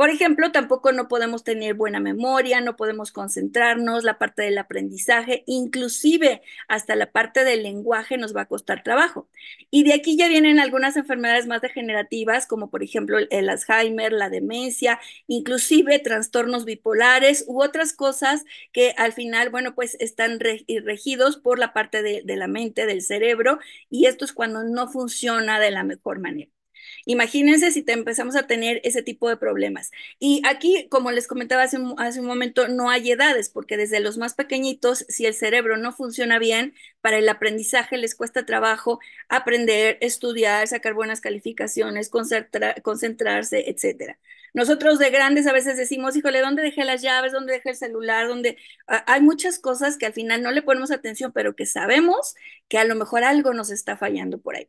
Por ejemplo, tampoco no podemos tener buena memoria, no podemos concentrarnos, la parte del aprendizaje, inclusive hasta la parte del lenguaje nos va a costar trabajo. Y de aquí ya vienen algunas enfermedades más degenerativas, como por ejemplo el Alzheimer, la demencia, inclusive trastornos bipolares u otras cosas que al final, bueno, pues están regidos por la parte de, de la mente, del cerebro, y esto es cuando no funciona de la mejor manera. Imagínense si te empezamos a tener ese tipo de problemas. Y aquí, como les comentaba hace un, momento, no hay edades, porque desde los más pequeñitos, si el cerebro no funciona bien, para el aprendizaje les cuesta trabajo aprender, estudiar, sacar buenas calificaciones, concentrarse, etcétera. Nosotros de grandes a veces decimos, híjole, ¿dónde dejé las llaves? ¿Dónde dejé el celular? Ah, hay muchas cosas que al final no le ponemos atención, pero que sabemos que a lo mejor algo nos está fallando por ahí.